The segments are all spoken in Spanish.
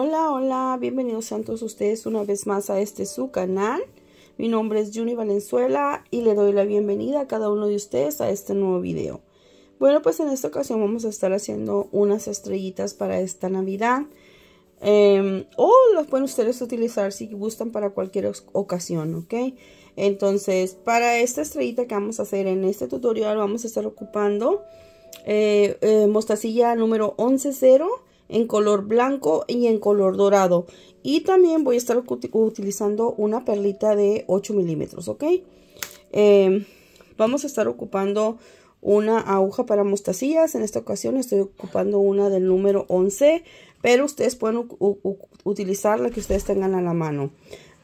Hola, hola, bienvenidos a todos ustedes una vez más a este su canal. Mi nombre es Juni Valenzuela y le doy la bienvenida a cada uno de ustedes a este nuevo video. Bueno, pues en esta ocasión vamos a estar haciendo unas estrellitas para esta Navidad. Em, o las pueden ustedes utilizar si gustan para cualquier ocasión, ¿ok? Entonces, para esta estrellita que vamos a hacer en este tutorial vamos a estar ocupando eh, eh, mostacilla número 110 en color blanco y en color dorado. Y también voy a estar utilizando una perlita de 8 milímetros, ¿ok? Em, vamos a estar ocupando una aguja para mostacillas. En esta ocasión estoy ocupando una del número 11, pero ustedes pueden utilizar la que ustedes tengan a la mano.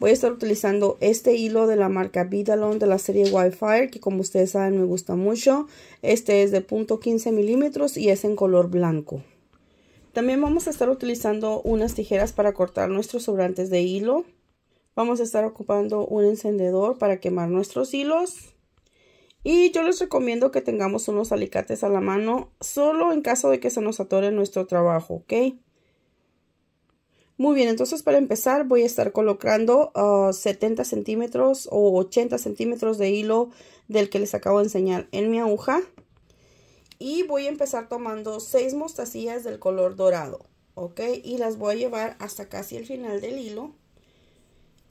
Voy a estar utilizando este hilo de la marca Vidalon de la serie Wi-Fi, que como ustedes saben me gusta mucho. Este es de 0.15 milímetros y es en color blanco. También vamos a estar utilizando unas tijeras para cortar nuestros sobrantes de hilo. Vamos a estar ocupando un encendedor para quemar nuestros hilos. Y yo les recomiendo que tengamos unos alicates a la mano, solo en caso de que se nos atore nuestro trabajo, ¿ok? Muy bien, entonces para empezar voy a estar colocando 70 ah, centímetros o 80 centímetros de hilo del que les acabo de enseñar en mi aguja y voy a empezar tomando seis mostacillas del color dorado ok y las voy a llevar hasta casi el final del hilo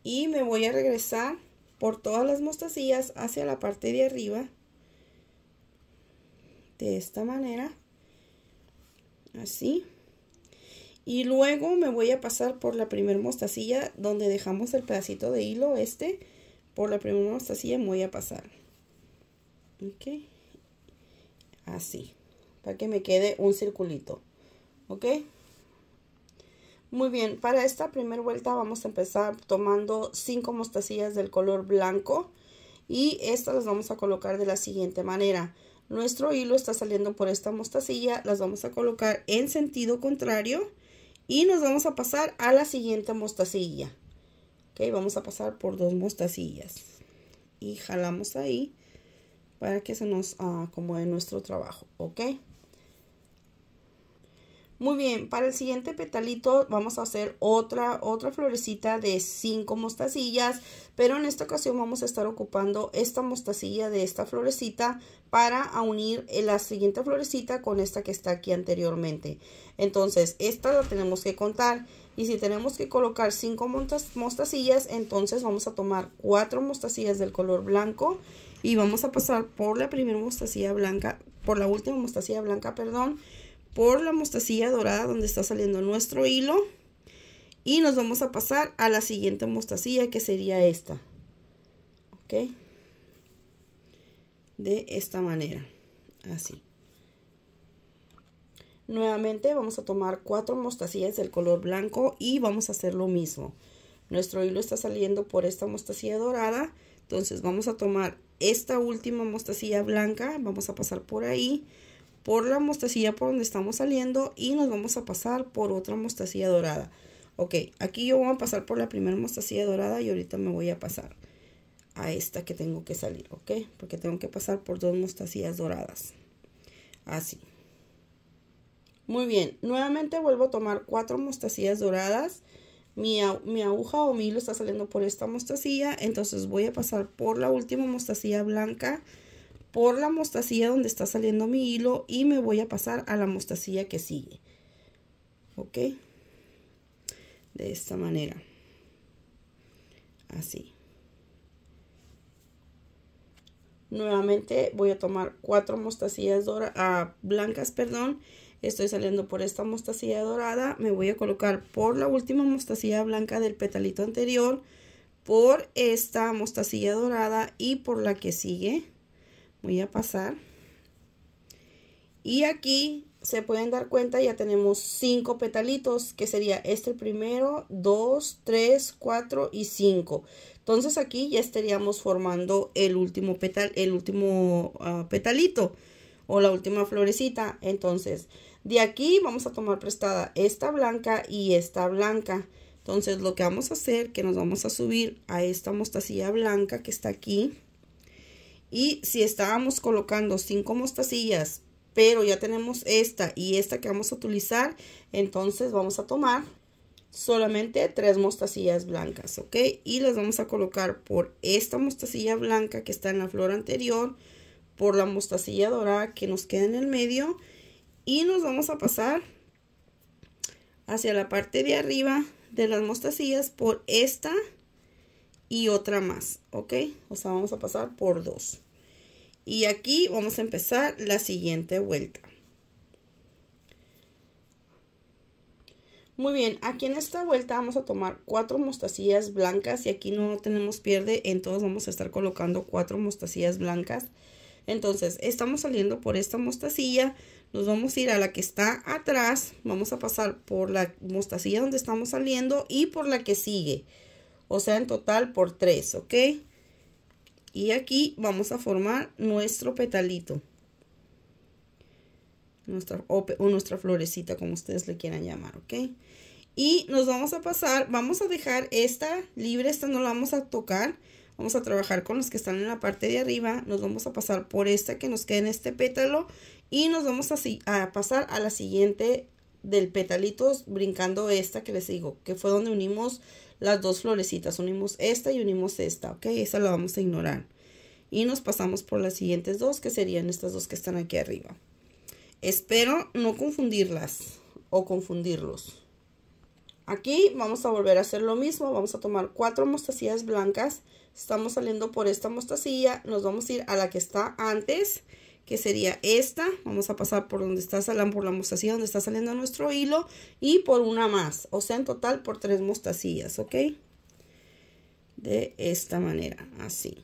y me voy a regresar por todas las mostacillas hacia la parte de arriba de esta manera así y luego me voy a pasar por la primer mostacilla donde dejamos el pedacito de hilo este por la primera mostacilla me voy a pasar así para que me quede un circulito ok muy bien para esta primera vuelta vamos a empezar tomando cinco mostacillas del color blanco y estas las vamos a colocar de la siguiente manera nuestro hilo está saliendo por esta mostacilla las vamos a colocar en sentido contrario y nos vamos a pasar a la siguiente mostacilla ok vamos a pasar por dos mostacillas y jalamos ahí para que se nos acomode nuestro trabajo, ¿ok? Muy bien, para el siguiente petalito vamos a hacer otra, otra florecita de cinco mostacillas, pero en esta ocasión vamos a estar ocupando esta mostacilla de esta florecita para unir la siguiente florecita con esta que está aquí anteriormente. Entonces, esta la tenemos que contar y si tenemos que colocar cinco mostacillas, entonces vamos a tomar cuatro mostacillas del color blanco y vamos a pasar por la primera mostacilla blanca, por la última mostacilla blanca, perdón, por la mostacilla dorada donde está saliendo nuestro hilo. Y nos vamos a pasar a la siguiente mostacilla que sería esta. ¿Ok? De esta manera. Así. Nuevamente vamos a tomar cuatro mostacillas del color blanco y vamos a hacer lo mismo. Nuestro hilo está saliendo por esta mostacilla dorada. Entonces vamos a tomar esta última mostacilla blanca vamos a pasar por ahí por la mostacilla por donde estamos saliendo y nos vamos a pasar por otra mostacilla dorada ok aquí yo voy a pasar por la primera mostacilla dorada y ahorita me voy a pasar a esta que tengo que salir ok porque tengo que pasar por dos mostacillas doradas así muy bien nuevamente vuelvo a tomar cuatro mostacillas doradas mi, mi aguja o mi hilo está saliendo por esta mostacilla, entonces voy a pasar por la última mostacilla blanca, por la mostacilla donde está saliendo mi hilo y me voy a pasar a la mostacilla que sigue. ¿Ok? De esta manera. Así. Nuevamente voy a tomar cuatro mostacillas ah, blancas, perdón, Estoy saliendo por esta mostacilla dorada. Me voy a colocar por la última mostacilla blanca del petalito anterior. Por esta mostacilla dorada y por la que sigue. Voy a pasar. Y aquí se pueden dar cuenta ya tenemos cinco petalitos que sería este el primero dos, tres, cuatro y cinco. entonces aquí ya estaríamos formando el último petal el último ah, petalito o la última florecita entonces de aquí vamos a tomar prestada esta blanca y esta blanca. Entonces lo que vamos a hacer, que nos vamos a subir a esta mostacilla blanca que está aquí. Y si estábamos colocando cinco mostacillas, pero ya tenemos esta y esta que vamos a utilizar, entonces vamos a tomar solamente tres mostacillas blancas, ¿ok? Y las vamos a colocar por esta mostacilla blanca que está en la flor anterior, por la mostacilla dorada que nos queda en el medio y nos vamos a pasar hacia la parte de arriba de las mostacillas por esta y otra más, ¿ok? O sea, vamos a pasar por dos. Y aquí vamos a empezar la siguiente vuelta. Muy bien, aquí en esta vuelta vamos a tomar cuatro mostacillas blancas y aquí no tenemos pierde, entonces vamos a estar colocando cuatro mostacillas blancas. Entonces, estamos saliendo por esta mostacilla, nos vamos a ir a la que está atrás. Vamos a pasar por la mostacilla donde estamos saliendo y por la que sigue. O sea, en total por tres, ¿ok? Y aquí vamos a formar nuestro petalito. Nuestra, o, o nuestra florecita, como ustedes le quieran llamar, ¿ok? Y nos vamos a pasar, vamos a dejar esta libre, esta no la vamos a tocar. Vamos a trabajar con los que están en la parte de arriba. Nos vamos a pasar por esta que nos queda en este pétalo. Y nos vamos a, a pasar a la siguiente del petalitos brincando esta que les digo, que fue donde unimos las dos florecitas. Unimos esta y unimos esta, ¿ok? esa la vamos a ignorar. Y nos pasamos por las siguientes dos, que serían estas dos que están aquí arriba. Espero no confundirlas o confundirlos. Aquí vamos a volver a hacer lo mismo. Vamos a tomar cuatro mostacillas blancas. Estamos saliendo por esta mostacilla. Nos vamos a ir a la que está antes que sería esta. Vamos a pasar por donde está saliendo, por la mostacilla donde está saliendo nuestro hilo y por una más. O sea, en total por tres mostacillas, ¿ok? De esta manera, así.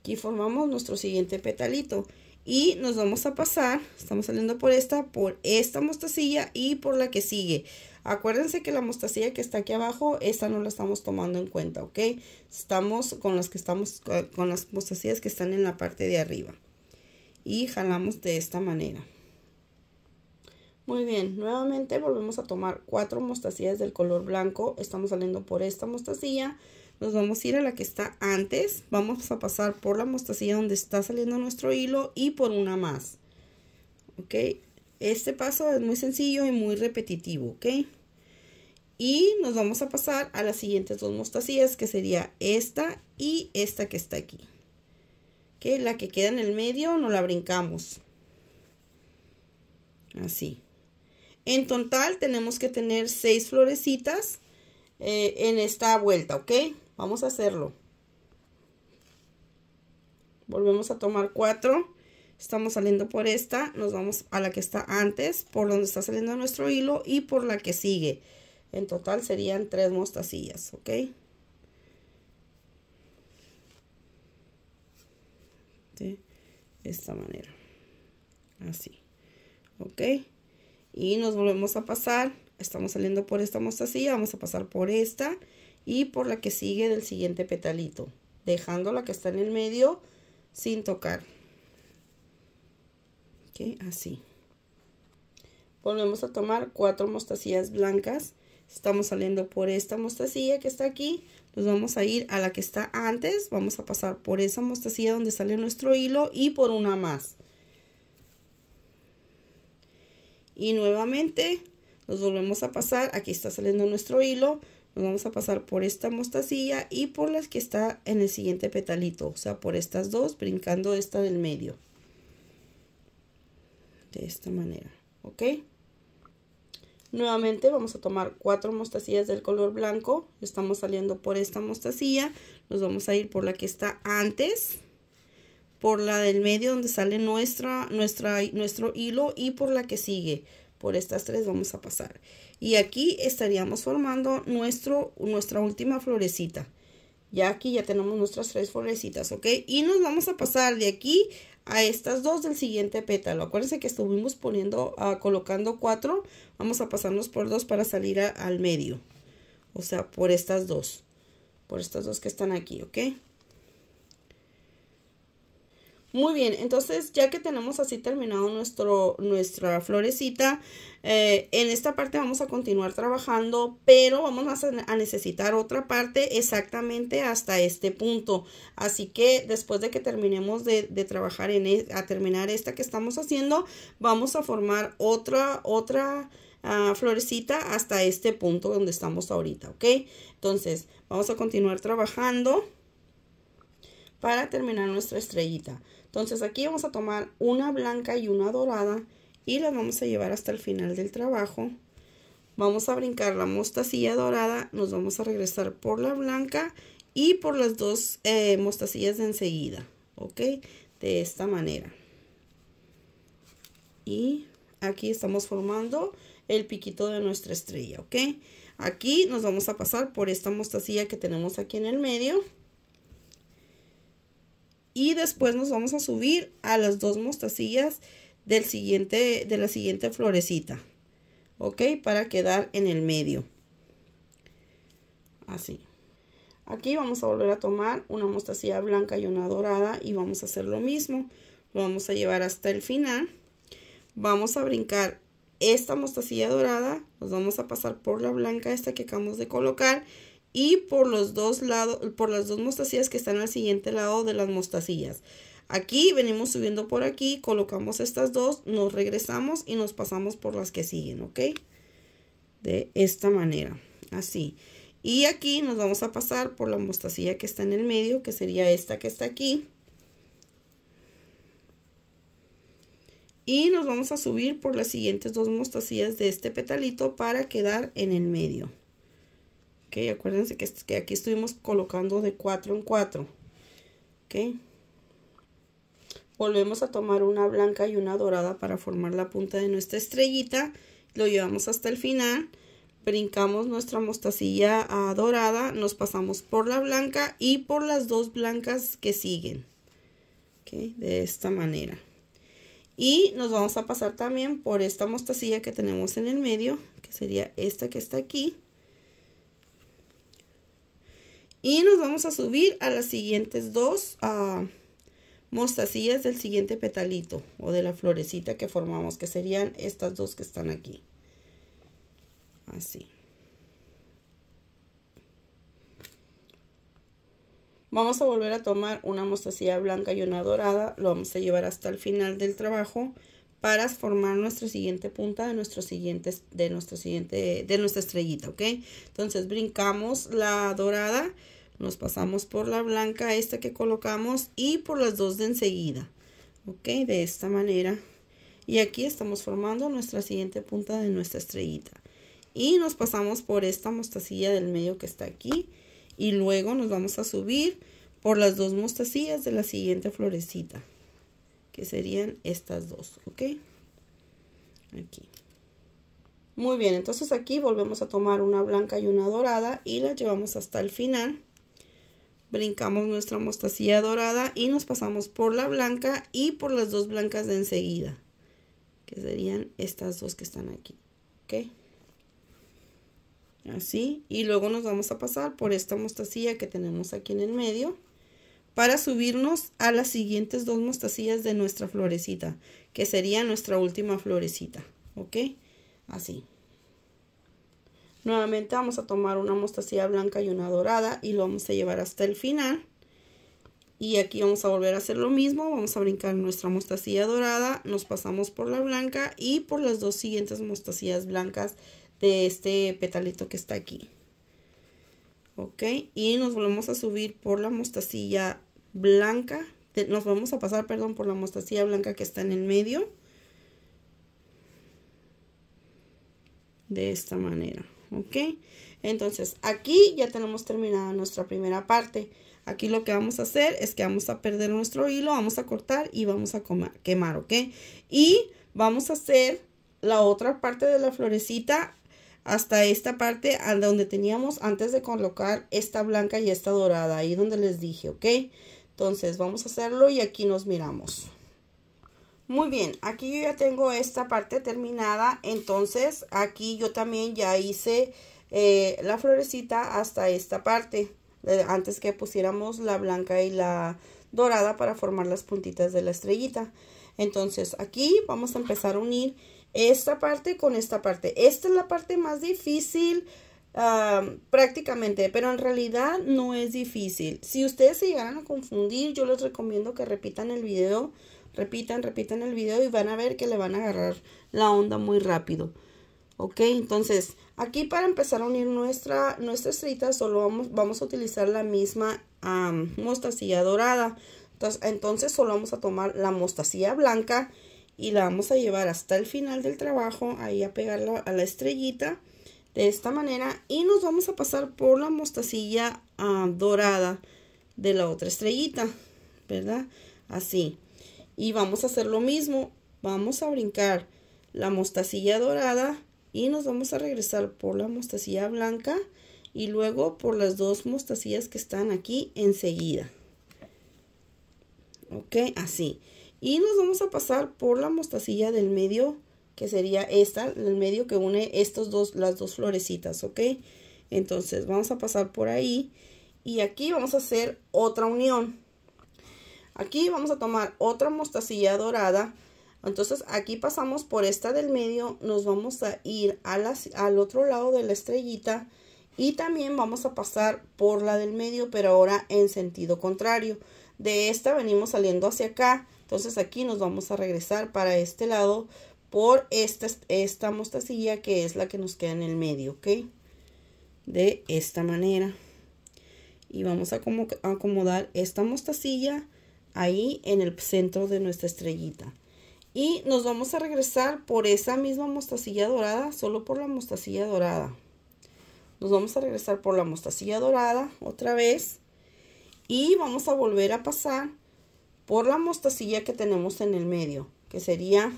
Aquí formamos nuestro siguiente petalito. Y nos vamos a pasar, estamos saliendo por esta, por esta mostacilla y por la que sigue. Acuérdense que la mostacilla que está aquí abajo, esta no la estamos tomando en cuenta, ¿ok? Estamos con las que estamos, con las mostacillas que están en la parte de arriba y jalamos de esta manera. Muy bien, nuevamente volvemos a tomar cuatro mostacillas del color blanco. Estamos saliendo por esta mostacilla. Nos vamos a ir a la que está antes. Vamos a pasar por la mostacilla donde está saliendo nuestro hilo y por una más. ¿Ok? Este paso es muy sencillo y muy repetitivo, ¿ok? Y nos vamos a pasar a las siguientes dos mostacillas, que sería esta y esta que está aquí que la que queda en el medio no la brincamos. Así. En total tenemos que tener seis florecitas eh, en esta vuelta, ¿ok? Vamos a hacerlo. Volvemos a tomar cuatro. Estamos saliendo por esta, nos vamos a la que está antes, por donde está saliendo nuestro hilo y por la que sigue. En total serían tres mostacillas, ¿ok? de esta manera así ok y nos volvemos a pasar estamos saliendo por esta mostacilla vamos a pasar por esta y por la que sigue del siguiente petalito dejando la que está en el medio sin tocar ok así volvemos a tomar cuatro mostacillas blancas estamos saliendo por esta mostacilla que está aquí nos vamos a ir a la que está antes, vamos a pasar por esa mostacilla donde sale nuestro hilo y por una más. Y nuevamente nos volvemos a pasar, aquí está saliendo nuestro hilo, nos vamos a pasar por esta mostacilla y por las que está en el siguiente petalito, o sea, por estas dos, brincando esta del medio. De esta manera, ¿ok? Nuevamente vamos a tomar cuatro mostacillas del color blanco. Estamos saliendo por esta mostacilla. Nos vamos a ir por la que está antes. Por la del medio donde sale nuestro hilo y por la que sigue. Por estas tres vamos a pasar. Y aquí estaríamos formando nuestro, nuestra última florecita. Ya aquí ya tenemos nuestras tres florecitas, ¿ok? Y nos vamos a pasar de aquí a estas dos del siguiente pétalo. Acuérdense que estuvimos poniendo, ah, colocando cuatro, vamos a pasarnos por dos para salir al medio. O sea, por estas dos, por estas dos que están aquí, ¿ok? Muy bien, entonces ya que tenemos así terminado nuestro, nuestra florecita, eh, en esta parte vamos a continuar trabajando, pero vamos a, necesitar otra parte exactamente hasta este punto. Así que después de que terminemos de, trabajar en, e, a terminar esta que estamos haciendo, vamos a formar otra, otra, ah, florecita hasta este punto donde estamos ahorita, ¿ok? Entonces, vamos a continuar trabajando para terminar nuestra estrellita. Entonces aquí vamos a tomar una blanca y una dorada y las vamos a llevar hasta el final del trabajo. Vamos a brincar la mostacilla dorada, nos vamos a regresar por la blanca y por las dos eh, mostacillas de enseguida, ¿ok? De esta manera. Y aquí estamos formando el piquito de nuestra estrella, ¿ok? Aquí nos vamos a pasar por esta mostacilla que tenemos aquí en el medio y después nos vamos a subir a las dos mostacillas del siguiente, de la siguiente florecita. ¿Ok? Para quedar en el medio. Así. Aquí vamos a volver a tomar una mostacilla blanca y una dorada y vamos a hacer lo mismo. Lo vamos a llevar hasta el final. Vamos a brincar esta mostacilla dorada. Nos vamos a pasar por la blanca esta que acabamos de colocar y por los dos lados, por las dos mostacillas que están al siguiente lado de las mostacillas. Aquí venimos subiendo por aquí, colocamos estas dos, nos regresamos y nos pasamos por las que siguen, ¿ok? De esta manera, así. Y aquí nos vamos a pasar por la mostacilla que está en el medio, que sería esta que está aquí. Y nos vamos a subir por las siguientes dos mostacillas de este petalito para quedar en el medio acuérdense que, aquí estuvimos colocando de 4 en 4 volvemos a tomar una blanca y una dorada para formar la punta de nuestra estrellita lo llevamos hasta el final brincamos nuestra mostacilla ah, dorada nos pasamos por la blanca y por las dos blancas que siguen de esta manera y nos vamos a pasar también por esta mostacilla que tenemos en el medio que sería esta que está aquí y nos vamos a subir a las siguientes dos ah, mostacillas del siguiente petalito o de la florecita que formamos, que serían estas dos que están aquí. Así. Vamos a volver a tomar una mostacilla blanca y una dorada, lo vamos a llevar hasta el final del trabajo para formar nuestra siguiente punta de nuestro siguiente, de nuestro siguiente, de nuestra estrellita, ¿ok? Entonces brincamos la dorada, nos pasamos por la blanca, esta que colocamos, y por las dos de enseguida, ¿ok? De esta manera. Y aquí estamos formando nuestra siguiente punta de nuestra estrellita. Y nos pasamos por esta mostacilla del medio que está aquí. Y luego nos vamos a subir por las dos mostacillas de la siguiente florecita que serían estas dos, ¿ok? Aquí. Muy bien, entonces aquí volvemos a tomar una blanca y una dorada y la llevamos hasta el final. Brincamos nuestra mostacilla dorada y nos pasamos por la blanca y por las dos blancas de enseguida, que serían estas dos que están aquí, ¿ok? Así, y luego nos vamos a pasar por esta mostacilla que tenemos aquí en el medio para subirnos a las siguientes dos mostacillas de nuestra florecita, que sería nuestra última florecita, ¿ok? Así. Nuevamente vamos a tomar una mostacilla blanca y una dorada y lo vamos a llevar hasta el final. Y aquí vamos a volver a hacer lo mismo, vamos a brincar nuestra mostacilla dorada, nos pasamos por la blanca y por las dos siguientes mostacillas blancas de este petalito que está aquí ok y nos volvemos a subir por la mostacilla blanca nos vamos a pasar perdón por la mostacilla blanca que está en el medio de esta manera ok entonces aquí ya tenemos terminada nuestra primera parte aquí lo que vamos a hacer es que vamos a perder nuestro hilo vamos a cortar y vamos a quemar ok y vamos a hacer la otra parte de la florecita hasta esta parte a donde teníamos antes de colocar esta blanca y esta dorada ahí donde les dije ok entonces vamos a hacerlo y aquí nos miramos muy bien aquí yo ya tengo esta parte terminada entonces aquí yo también ya hice eh, la florecita hasta esta parte antes que pusiéramos la blanca y la dorada para formar las puntitas de la estrellita entonces aquí vamos a empezar a unir esta parte con esta parte. Esta es la parte más difícil prácticamente, pero en realidad no es difícil. Si ustedes se llegaran a confundir, yo les recomiendo que repitan el video, repitan, repitan el video y van a ver que le van a agarrar la onda muy rápido. Ok, entonces aquí para empezar a unir nuestra, nuestra solo vamos, vamos a utilizar la misma mostacilla dorada. Entonces, entonces solo vamos a tomar la mostacilla blanca y la vamos a llevar hasta el final del trabajo, ahí a pegarla a la estrellita de esta manera y nos vamos a pasar por la mostacilla ah, dorada de la otra estrellita, ¿verdad? Así. Y vamos a hacer lo mismo, vamos a brincar la mostacilla dorada y nos vamos a regresar por la mostacilla blanca y luego por las dos mostacillas que están aquí enseguida. Ok, así. Y nos vamos a pasar por la mostacilla del medio, que sería esta, el medio que une estos dos, las dos florecitas, ¿ok? Entonces vamos a pasar por ahí y aquí vamos a hacer otra unión. Aquí vamos a tomar otra mostacilla dorada. Entonces aquí pasamos por esta del medio, nos vamos a ir al otro lado de la estrellita y también vamos a pasar por la del medio, pero ahora en sentido contrario. De esta venimos saliendo hacia acá entonces aquí nos vamos a regresar para este lado por esta, esta mostacilla que es la que nos queda en el medio, ¿ok? De esta manera. Y vamos a acomodar esta mostacilla ahí en el centro de nuestra estrellita. Y nos vamos a regresar por esa misma mostacilla dorada, solo por la mostacilla dorada. Nos vamos a regresar por la mostacilla dorada otra vez. Y vamos a volver a pasar por la mostacilla que tenemos en el medio, que sería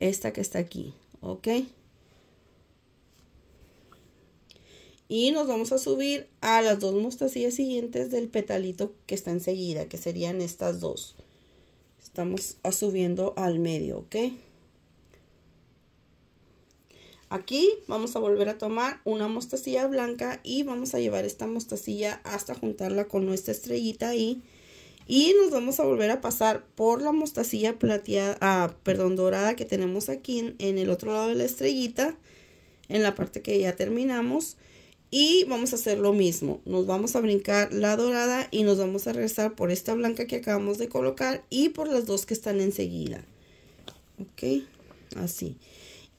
esta que está aquí, ¿ok? Y nos vamos a subir a las dos mostacillas siguientes del petalito que está enseguida, que serían estas dos. Estamos subiendo al medio, ¿ok? Aquí vamos a volver a tomar una mostacilla blanca y vamos a llevar esta mostacilla hasta juntarla con nuestra estrellita y y nos vamos a volver a pasar por la mostacilla plateada, ah, perdón, dorada que tenemos aquí en, en el otro lado de la estrellita, en la parte que ya terminamos. Y vamos a hacer lo mismo, nos vamos a brincar la dorada y nos vamos a regresar por esta blanca que acabamos de colocar y por las dos que están enseguida. Ok, así.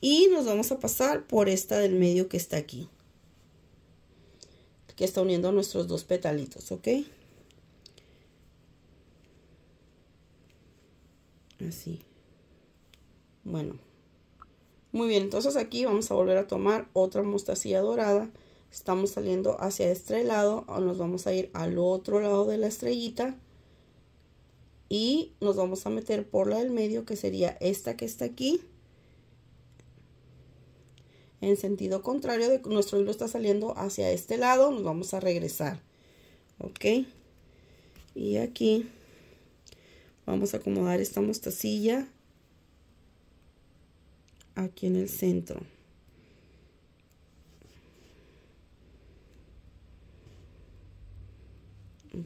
Y nos vamos a pasar por esta del medio que está aquí. Que está uniendo nuestros dos petalitos, ok. Así. Bueno. Muy bien, entonces aquí vamos a volver a tomar otra mostacilla dorada. Estamos saliendo hacia este lado, nos vamos a ir al otro lado de la estrellita. Y nos vamos a meter por la del medio, que sería esta que está aquí. En sentido contrario, de, nuestro hilo está saliendo hacia este lado, nos vamos a regresar. ¿Ok? Y aquí Vamos a acomodar esta mostacilla aquí en el centro.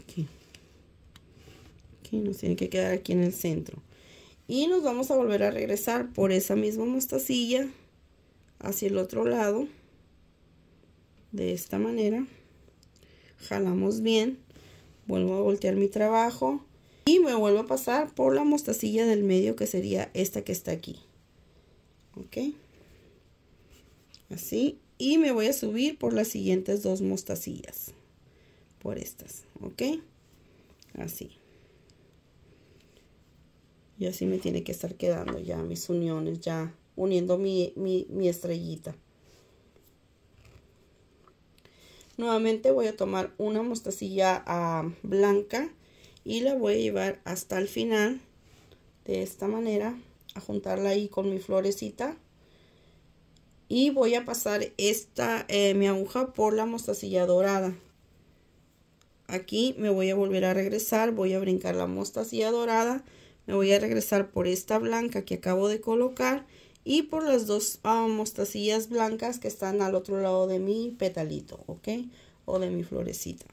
Aquí. nos tiene que quedar aquí en el centro. Y nos vamos a volver a regresar por esa misma mostacilla hacia el otro lado. De esta manera. Jalamos bien. Vuelvo a voltear mi trabajo y me vuelvo a pasar por la mostacilla del medio que sería esta que está aquí ok así y me voy a subir por las siguientes dos mostacillas por estas ok así y así me tiene que estar quedando ya mis uniones ya uniendo mi, estrellita nuevamente voy a tomar una mostacilla ah, blanca y la voy a llevar hasta el final de esta manera a juntarla ahí con mi florecita y voy a pasar esta eh, mi aguja por la mostacilla dorada aquí me voy a volver a regresar voy a brincar la mostacilla dorada me voy a regresar por esta blanca que acabo de colocar y por las dos ah, mostacillas blancas que están al otro lado de mi petalito ok o de mi florecita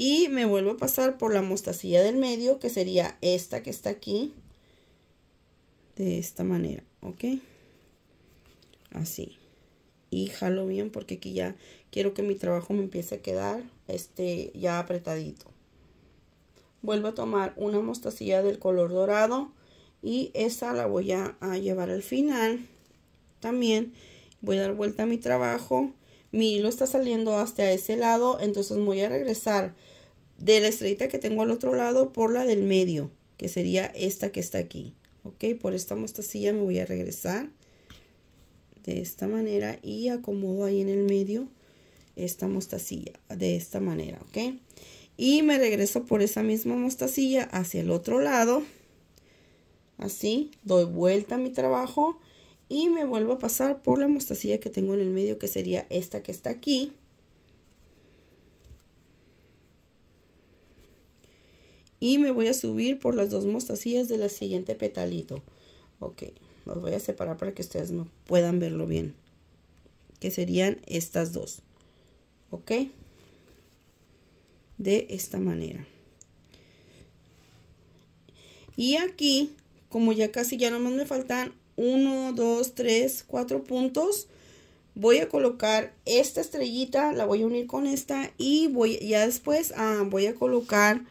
y me vuelvo a pasar por la mostacilla del medio que sería esta que está aquí de esta manera ok así y jalo bien porque aquí ya quiero que mi trabajo me empiece a quedar este ya apretadito vuelvo a tomar una mostacilla del color dorado y esa la voy a, a llevar al final también voy a dar vuelta a mi trabajo mi hilo está saliendo hasta ese lado entonces voy a regresar de la estrellita que tengo al otro lado por la del medio, que sería esta que está aquí. Ok, por esta mostacilla me voy a regresar de esta manera y acomodo ahí en el medio esta mostacilla de esta manera, ok. Y me regreso por esa misma mostacilla hacia el otro lado. Así, doy vuelta a mi trabajo y me vuelvo a pasar por la mostacilla que tengo en el medio, que sería esta que está aquí y me voy a subir por las dos mostacillas de la siguiente petalito ok los voy a separar para que ustedes no puedan verlo bien que serían estas dos ok de esta manera y aquí como ya casi ya nomás me faltan 1 2 3 4 puntos voy a colocar esta estrellita la voy a unir con esta y voy ya después ah, voy a colocar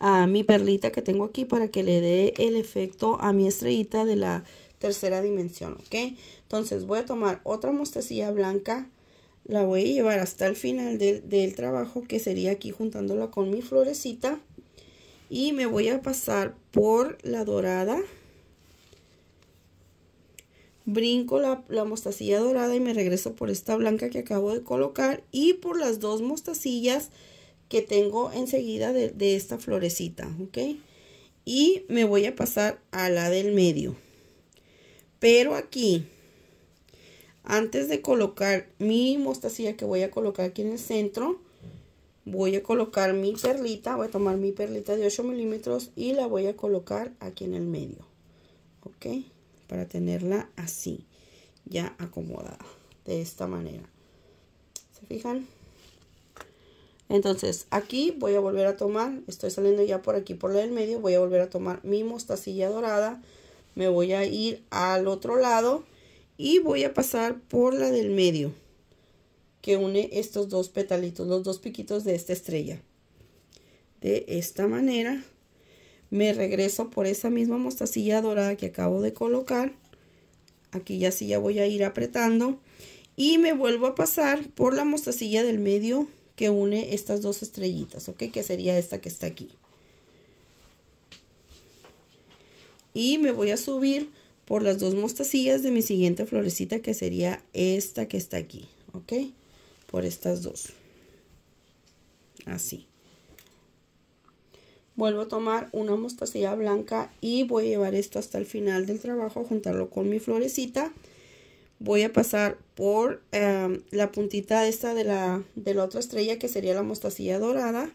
a mi perlita que tengo aquí para que le dé el efecto a mi estrellita de la tercera dimensión, ¿ok? Entonces voy a tomar otra mostacilla blanca, la voy a llevar hasta el final del trabajo que sería aquí juntándola con mi florecita y me voy a pasar por la dorada brinco la, la, mostacilla dorada y me regreso por esta blanca que acabo de colocar y por las dos mostacillas que tengo enseguida de, esta florecita, ¿ok? Y me voy a pasar a la del medio. Pero aquí, antes de colocar mi mostacilla que voy a colocar aquí en el centro, voy a colocar mi perlita, voy a tomar mi perlita de 8 milímetros y la voy a colocar aquí en el medio, ¿ok? Para tenerla así, ya acomodada, de esta manera. ¿Se fijan? Entonces aquí voy a volver a tomar, estoy saliendo ya por aquí por la del medio, voy a volver a tomar mi mostacilla dorada, me voy a ir al otro lado y voy a pasar por la del medio que une estos dos petalitos, los dos piquitos de esta estrella. De esta manera me regreso por esa misma mostacilla dorada que acabo de colocar. Aquí ya sí ya voy a ir apretando y me vuelvo a pasar por la mostacilla del medio que une estas dos estrellitas, ¿ok? Que sería esta que está aquí. Y me voy a subir por las dos mostacillas de mi siguiente florecita, que sería esta que está aquí, ¿ok? Por estas dos. Así. Vuelvo a tomar una mostacilla blanca y voy a llevar esto hasta el final del trabajo, juntarlo con mi florecita voy a pasar por em, la puntita esta de la, de la otra estrella que sería la mostacilla dorada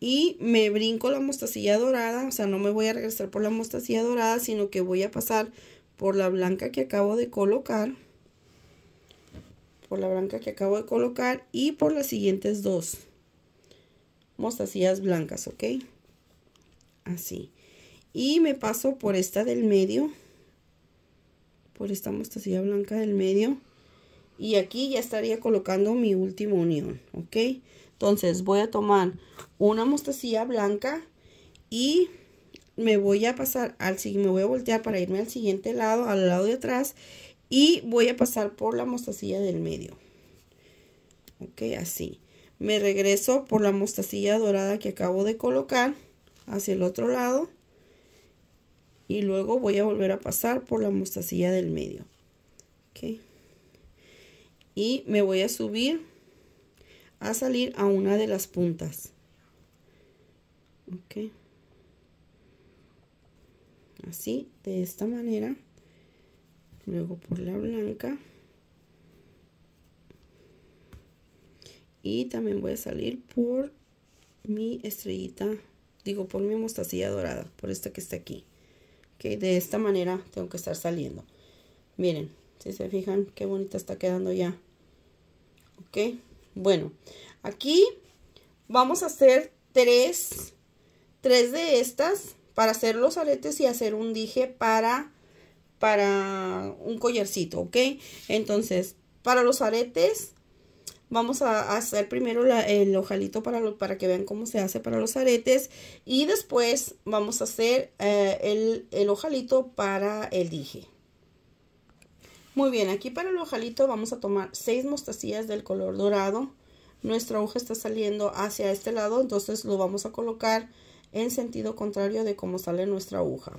y me brinco la mostacilla dorada, o sea, no me voy a regresar por la mostacilla dorada, sino que voy a pasar por la blanca que acabo de colocar, por la blanca que acabo de colocar y por las siguientes dos mostacillas blancas, ¿ok? Así. Y me paso por esta del medio, por esta mostacilla blanca del medio y aquí ya estaría colocando mi última unión ok entonces voy a tomar una mostacilla blanca y me voy a pasar al siguiente me voy a voltear para irme al siguiente lado al lado de atrás y voy a pasar por la mostacilla del medio ok así me regreso por la mostacilla dorada que acabo de colocar hacia el otro lado y luego voy a volver a pasar por la mostacilla del medio y me voy a subir a salir a una de las puntas así de esta manera luego por la blanca y también voy a salir por mi estrellita digo por mi mostacilla dorada por esta que está aquí de esta manera tengo que estar saliendo miren si se fijan qué bonita está quedando ya ok bueno aquí vamos a hacer tres tres de estas para hacer los aretes y hacer un dije para para un collarcito ok entonces para los aretes Vamos a hacer primero el ojalito para, para que vean cómo se hace para los aretes. Y después vamos a hacer eh, el, el ojalito para el dije. Muy bien, aquí para el ojalito vamos a tomar 6 mostacillas del color dorado. Nuestra hoja está saliendo hacia este lado, entonces lo vamos a colocar en sentido contrario de cómo sale nuestra aguja.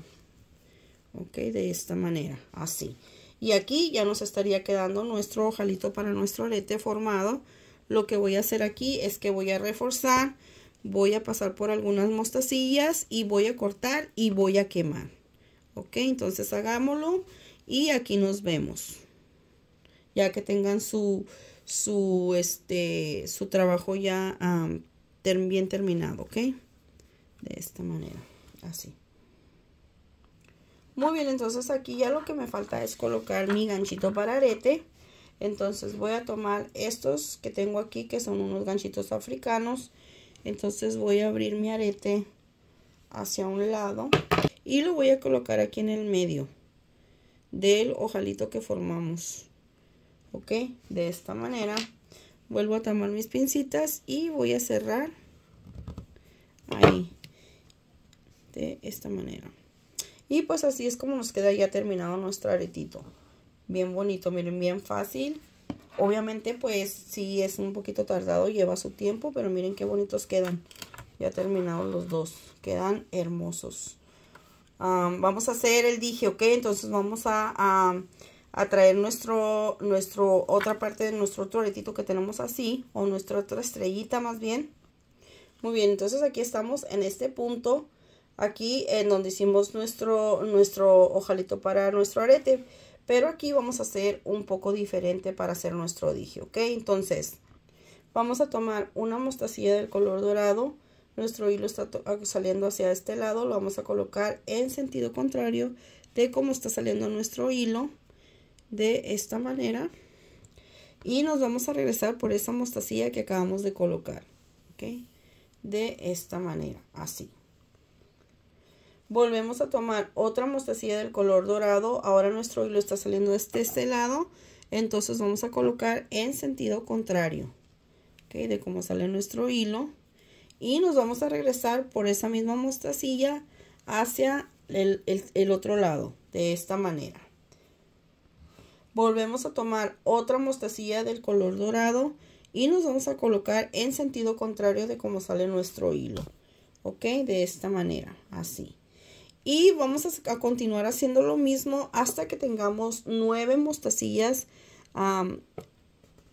Ok, de esta manera, así y aquí ya nos estaría quedando nuestro ojalito para nuestro arete formado lo que voy a hacer aquí es que voy a reforzar voy a pasar por algunas mostacillas y voy a cortar y voy a quemar ok entonces hagámoslo y aquí nos vemos ya que tengan su su este su trabajo ya bien terminado ok de esta manera así muy bien, entonces aquí ya lo que me falta es colocar mi ganchito para arete. Entonces voy a tomar estos que tengo aquí, que son unos ganchitos africanos. Entonces voy a abrir mi arete hacia un lado y lo voy a colocar aquí en el medio del ojalito que formamos. ¿Ok? De esta manera vuelvo a tomar mis pincitas y voy a cerrar ahí. De esta manera. Y pues así es como nos queda ya terminado nuestro aretito. Bien bonito, miren, bien fácil. Obviamente pues si es un poquito tardado, lleva su tiempo, pero miren qué bonitos quedan. Ya terminados los dos, quedan hermosos. vamos a hacer el dije, ¿ok? Entonces vamos a, a, traer nuestro, nuestro, otra parte de nuestro otro aretito que tenemos así, o nuestra otra estrellita más bien. Muy bien, entonces aquí estamos en este punto aquí en donde hicimos nuestro, nuestro ojalito para nuestro arete. Pero aquí vamos a hacer un poco diferente para hacer nuestro dije, ¿ok? Entonces, vamos a tomar una mostacilla del color dorado. Nuestro hilo está ah, saliendo hacia este lado. Lo vamos a colocar en sentido contrario de cómo está saliendo nuestro hilo. De esta manera. Y nos vamos a regresar por esa mostacilla que acabamos de colocar. ¿Ok? De esta manera, así. Volvemos a tomar otra mostacilla del color dorado. Ahora nuestro hilo está saliendo de este, este lado. Entonces vamos a colocar en sentido contrario. De cómo sale nuestro hilo. Y nos vamos a regresar por esa misma mostacilla hacia el, el otro lado. De esta manera. Volvemos a tomar otra mostacilla del color dorado. Y nos vamos a colocar en sentido contrario de cómo sale nuestro hilo. ¿Ok? De esta manera. Así. Y vamos a, continuar haciendo lo mismo hasta que tengamos nueve mostacillas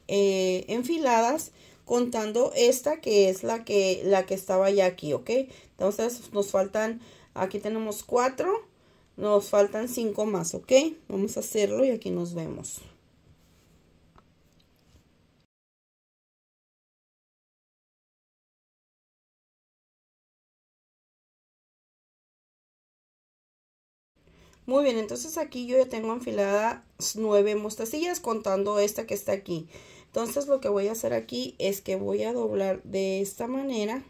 eh, enfiladas contando esta que es la que, la que estaba ya aquí, ¿ok? Entonces nos faltan, aquí tenemos cuatro, nos faltan cinco más, ¿ok? Vamos a hacerlo y aquí nos vemos. Muy bien, entonces aquí yo ya tengo enfiladas nueve mostacillas contando esta que está aquí. Entonces lo que voy a hacer aquí es que voy a doblar de esta manera.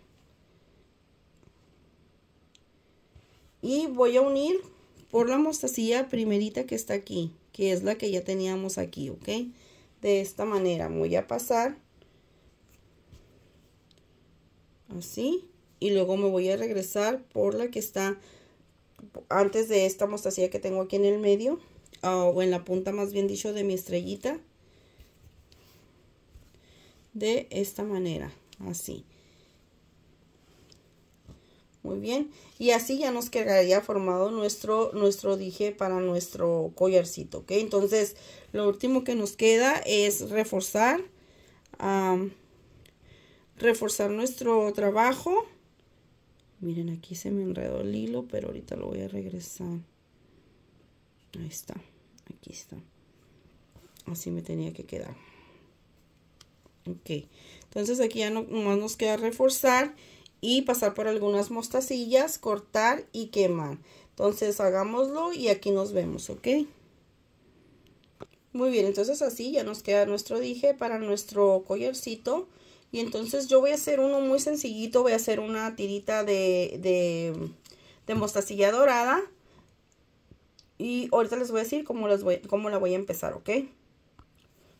Y voy a unir por la mostacilla primerita que está aquí, que es la que ya teníamos aquí, ¿ok? De esta manera voy a pasar. Así. Y luego me voy a regresar por la que está antes de esta mostacilla que tengo aquí en el medio ah, o en la punta más bien dicho de mi estrellita de esta manera así muy bien y así ya nos quedaría formado nuestro nuestro dije para nuestro collarcito ok entonces lo último que nos queda es reforzar reforzar nuestro trabajo Miren, aquí se me enredó el hilo, pero ahorita lo voy a regresar. Ahí está, aquí está. Así me tenía que quedar. Ok, entonces aquí ya no, más nos queda reforzar y pasar por algunas mostacillas, cortar y quemar. Entonces hagámoslo y aquí nos vemos, ¿ok? Muy bien, entonces así ya nos queda nuestro dije para nuestro collarcito. Y entonces yo voy a hacer uno muy sencillito, voy a hacer una tirita de, de, mostacilla dorada. Y ahorita les voy a decir cómo, las voy, cómo la voy a empezar, ¿ok?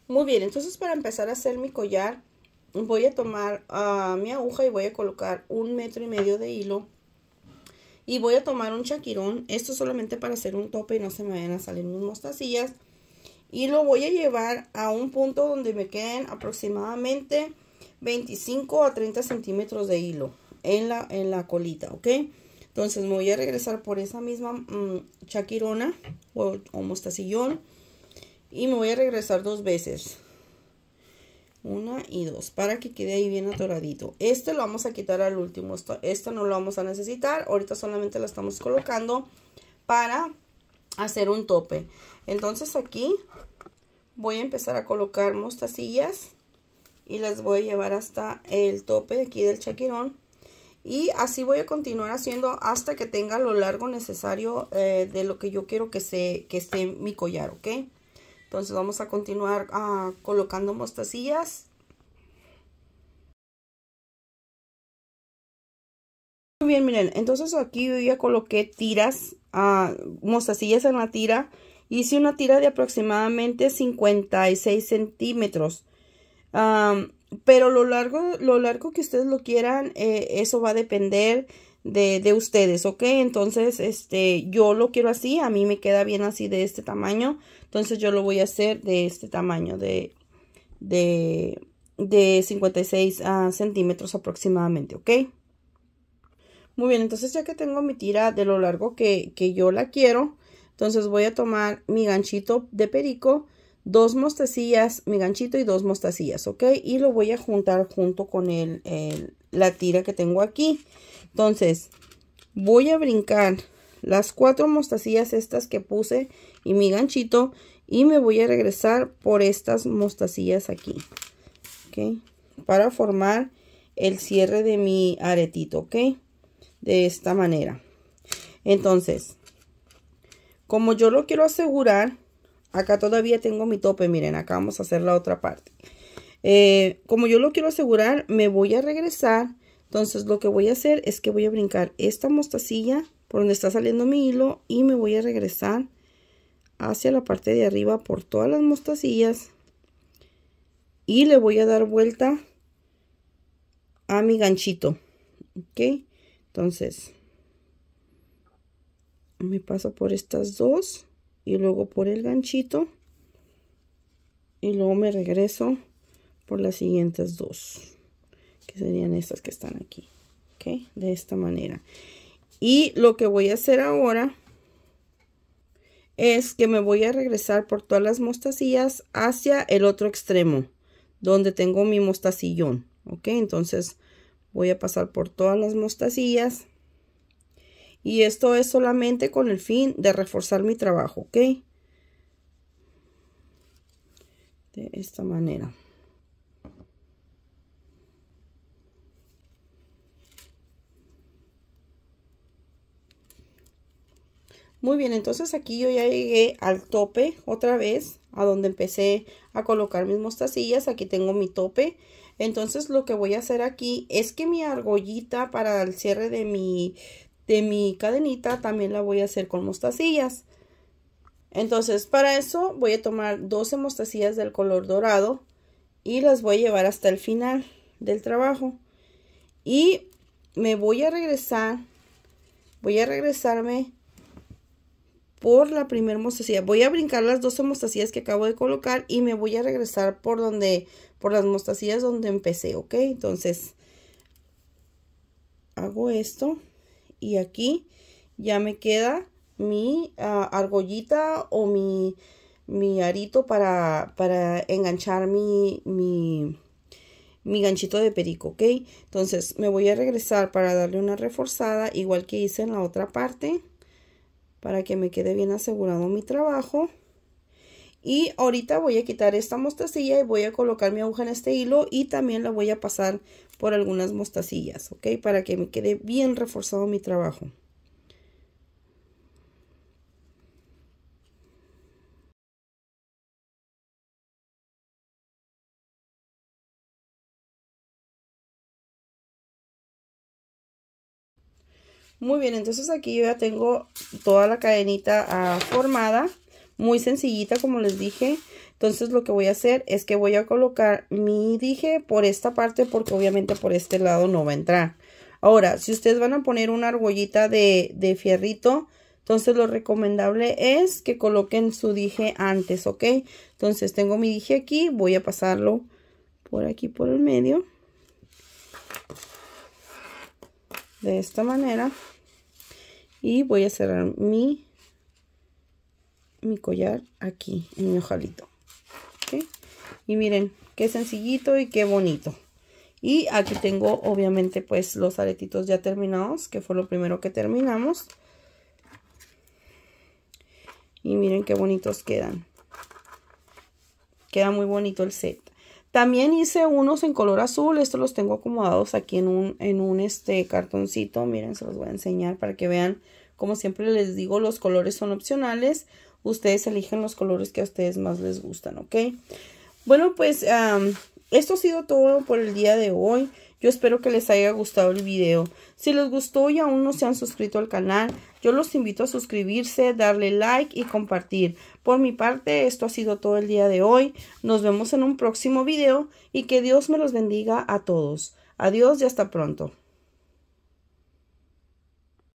Muy bien, entonces para empezar a hacer mi collar, voy a tomar ah, mi aguja y voy a colocar un metro y medio de hilo. Y voy a tomar un chaquirón, esto solamente para hacer un tope y no se me vayan a salir mis mostacillas. Y lo voy a llevar a un punto donde me queden aproximadamente 25 a 30 centímetros de hilo en la, en la colita, ¿ok? Entonces me voy a regresar por esa misma mm, chaquirona o, mostacillón y me voy a regresar dos veces. Una y dos, para que quede ahí bien atoradito. Este lo vamos a quitar al último, esto, no lo vamos a necesitar, ahorita solamente la estamos colocando para hacer un tope. Entonces aquí voy a empezar a colocar mostacillas y las voy a llevar hasta el tope aquí del chaquirón y así voy a continuar haciendo hasta que tenga lo largo necesario eh, de lo que yo quiero que, se, que esté mi collar, ¿ok? Entonces vamos a continuar ah, colocando mostacillas. Muy bien, miren, entonces aquí yo ya coloqué tiras, ah, mostacillas en la tira. Hice una tira de aproximadamente 56 centímetros pero lo largo, lo largo que ustedes lo quieran, eh, eso va a depender de, ustedes, ¿ok? Entonces, este, yo lo quiero así, a mí me queda bien así de este tamaño, entonces yo lo voy a hacer de este tamaño, de, de, 56 ah, centímetros aproximadamente, ¿ok? Muy bien, entonces ya que tengo mi tira de lo largo que, que yo la quiero, entonces voy a tomar mi ganchito de perico, dos mostacillas, mi ganchito y dos mostacillas, ¿ok? Y lo voy a juntar junto con el, la tira que tengo aquí. Entonces, voy a brincar las cuatro mostacillas estas que puse y mi ganchito y me voy a regresar por estas mostacillas aquí, ¿ok? Para formar el cierre de mi aretito, ¿ok? De esta manera. Entonces, como yo lo quiero asegurar, Acá todavía tengo mi tope, miren, acá vamos a hacer la otra parte. Eh, como yo lo quiero asegurar, me voy a regresar. Entonces lo que voy a hacer es que voy a brincar esta mostacilla por donde está saliendo mi hilo y me voy a regresar hacia la parte de arriba por todas las mostacillas y le voy a dar vuelta a mi ganchito ok entonces me paso por estas dos y luego por el ganchito y luego me regreso por las siguientes dos que serían estas que están aquí ok de esta manera y lo que voy a hacer ahora es que me voy a regresar por todas las mostacillas hacia el otro extremo donde tengo mi mostacillón ok entonces voy a pasar por todas las mostacillas y esto es solamente con el fin de reforzar mi trabajo, ¿ok? De esta manera. Muy bien, entonces aquí yo ya llegué al tope otra vez, a donde empecé a colocar mis mostacillas. Aquí tengo mi tope. Entonces lo que voy a hacer aquí es que mi argollita para el cierre de mi de mi cadenita también la voy a hacer con mostacillas. Entonces para eso voy a tomar 12 mostacillas del color dorado y las voy a llevar hasta el final del trabajo. Y me voy a regresar, voy a regresarme por la primera mostacilla. Voy a brincar las 12 mostacillas que acabo de colocar y me voy a regresar por donde, por las mostacillas donde empecé, ¿ok? Entonces hago esto y aquí ya me queda mi ah, argollita o mi, arito para, enganchar mi, mi, mi ganchito de perico, ¿ok? Entonces me voy a regresar para darle una reforzada, igual que hice en la otra parte, para que me quede bien asegurado mi trabajo y ahorita voy a quitar esta mostacilla y voy a colocar mi aguja en este hilo y también la voy a pasar por algunas mostacillas ok para que me quede bien reforzado mi trabajo Muy bien, entonces aquí yo ya tengo toda la cadenita ah, formada muy sencillita como les dije entonces lo que voy a hacer es que voy a colocar mi dije por esta parte porque obviamente por este lado no va a entrar ahora si ustedes van a poner una argollita de, de fierrito entonces lo recomendable es que coloquen su dije antes ok entonces tengo mi dije aquí voy a pasarlo por aquí por el medio de esta manera y voy a cerrar mi mi collar aquí en mi ojalito. Y miren, qué sencillito y qué bonito. Y aquí tengo obviamente pues los aretitos ya terminados, que fue lo primero que terminamos. Y miren qué bonitos quedan. Queda muy bonito el set. También hice unos en color azul. Estos los tengo acomodados aquí en un, en un este cartoncito. Miren, se los voy a enseñar para que vean. Como siempre les digo, los colores son opcionales ustedes eligen los colores que a ustedes más les gustan, ¿ok? Bueno, pues esto ha sido todo por el día de hoy. Yo espero que les haya gustado el video. Si les gustó y aún no se han suscrito al canal, yo los invito a suscribirse, darle like y compartir. Por mi parte, esto ha sido todo el día de hoy. Nos vemos en un próximo video y que Dios me los bendiga a todos. Adiós y hasta pronto.